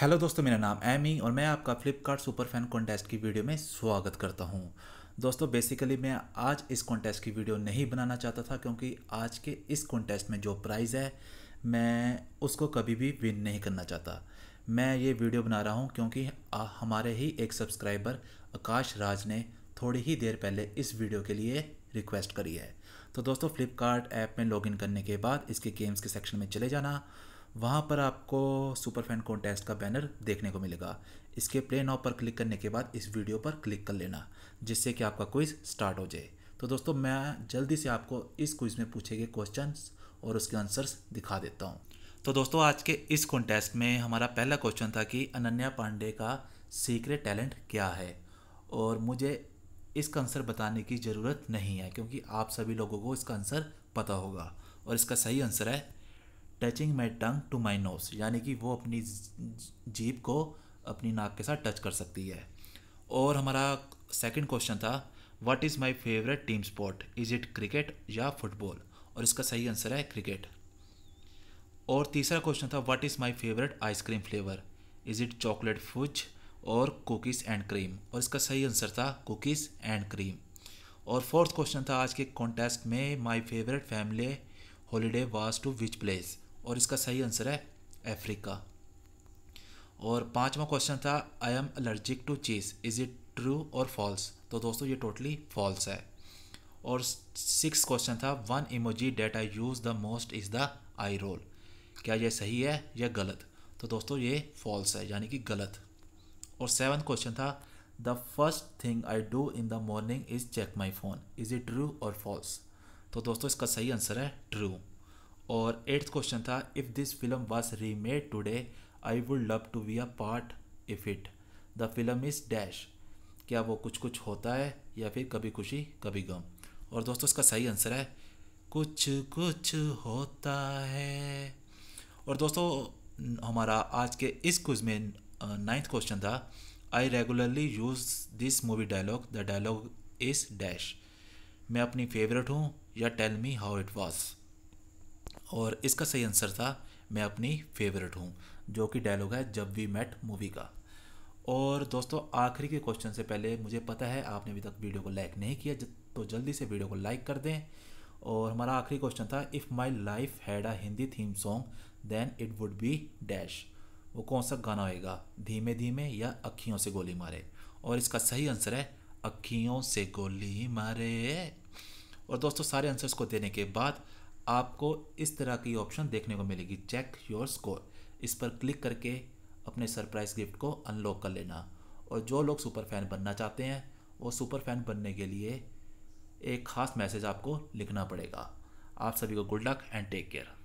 hello दोस्तों मेरा नाम एमी और मैं आपका फ्लिपकार्ट सुपर फैन कॉन्टेस्ट की वीडियो में स्वागत करता हूं दोस्तों बेसिकली मैं आज इस कॉन्टेस्ट की वीडियो नहीं बनाना चाहता था क्योंकि आज के इस कॉन्टेस्ट में जो प्राइज़ है मैं उसको कभी भी विन नहीं करना चाहता मैं ये वीडियो बना रहा हूँ क्योंकि हमारे ही एक सब्सक्राइबर आकाश राज ने थोड़ी ही देर पहले इस वीडियो के लिए रिक्वेस्ट करी है तो दोस्तों फ्लिपकार्ट ऐप में लॉगिन करने के बाद इसके गेम्स के सेक्शन में चले जाना वहाँ पर आपको सुपर फैन कॉन्टेस्ट का बैनर देखने को मिलेगा इसके प्ले नाउ पर क्लिक करने के बाद इस वीडियो पर क्लिक कर लेना जिससे कि आपका क्विज स्टार्ट हो जाए तो दोस्तों मैं जल्दी से आपको इस क्विज में पूछे गए क्वेश्चन और उसके आंसर्स दिखा देता हूँ तो दोस्तों आज के इस कॉन्टेस्ट में हमारा पहला क्वेश्चन था कि अनन्या पांडे का सीक्रेट टैलेंट क्या है और मुझे इसका आंसर बताने की ज़रूरत नहीं है क्योंकि आप सभी लोगों को इसका आंसर पता होगा और इसका सही आंसर है touching my tongue to my nose यानी कि वो अपनी जीप को अपनी नाक के साथ टच कर सकती है और हमारा सेकंड क्वेश्चन था what is my favourite team sport is it cricket या फुटबॉल और इसका सही आंसर है क्रिकेट और तीसरा क्वेश्चन था what is my favourite ice cream flavour is it chocolate fudge और कुकीज़ एंड क्रीम और इसका सही आंसर था कुकीज़ एंड क्रीम और फोर्थ क्वेश्चन था आज के कॉन्टेस्ट में my favourite family holiday was to which place और इसका सही आंसर है अफ्रीका और पांचवा क्वेश्चन था I am allergic to cheese is it true और फॉल्स तो दोस्तों ये टोटली फॉल्स है और सिक्स क्वेश्चन था one emoji that I use the most is the eye roll क्या यह सही है या गलत तो दोस्तों ये फॉल्स है यानी कि गलत और सेवन क्वेश्चन था the first thing I do in the morning is check my phone is it true और फॉल्स तो दोस्तों इसका सही आंसर है ट्रू और एट्थ क्वेश्चन था if this film was remade today I would love to be a part if it the film is dash क्या वो कुछ कुछ होता है या फिर कभी खुशी कभी गम और दोस्तों इसका सही आंसर है कुछ कुछ होता है और दोस्तों हमारा आज के इस क्विज में नाइन्थ क्वेश्चन था I regularly use this movie dialogue the dialogue is dash मैं अपनी फेवरेट हूँ या tell me how it was और इसका सही आंसर था मैं अपनी फेवरेट हूँ जो कि डायलॉग है जब वी मेट मूवी का और दोस्तों आखिरी के क्वेश्चन से पहले मुझे पता है आपने अभी तक वीडियो को लाइक नहीं किया तो जल्दी से वीडियो को लाइक कर दें और हमारा आखिरी क्वेश्चन था if my life had a Hindi theme song then it would be dash वो कौन सा गाना होएगा धीमे धीमे या अखियों से गोली मारे और इसका सही आंसर है अखियों से गोली मारे और दोस्तों सारे आंसर्स को देने के बाद आपको इस तरह की ऑप्शन देखने को मिलेगी चेक योर स्कोर इस पर क्लिक करके अपने सरप्राइज़ गिफ्ट को अनलॉक कर लेना और जो लोग सुपर फैन बनना चाहते हैं वो सुपर फैन बनने के लिए एक ख़ास मैसेज आपको लिखना पड़ेगा आप सभी को good luck and take care